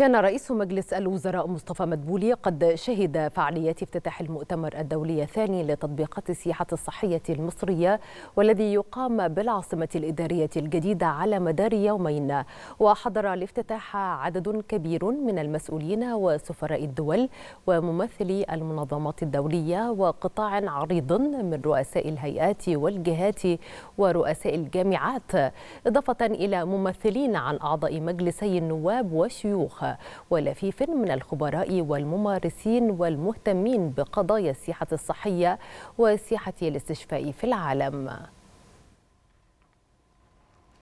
كان رئيس مجلس الوزراء مصطفى مدبولي قد شهد فعاليات افتتاح المؤتمر الدولي الثاني لتطبيقات السياحة الصحية المصرية والذي يقام بالعاصمة الإدارية الجديدة على مدار يومين وحضر الافتتاح عدد كبير من المسؤولين وسفراء الدول وممثلي المنظمات الدولية وقطاع عريض من رؤساء الهيئات والجهات ورؤساء الجامعات إضافة إلى ممثلين عن أعضاء مجلسي النواب والشيوخ ولفيف من الخبراء والممارسين والمهتمين بقضايا السياحة الصحية وسياحة الاستشفاء في العالم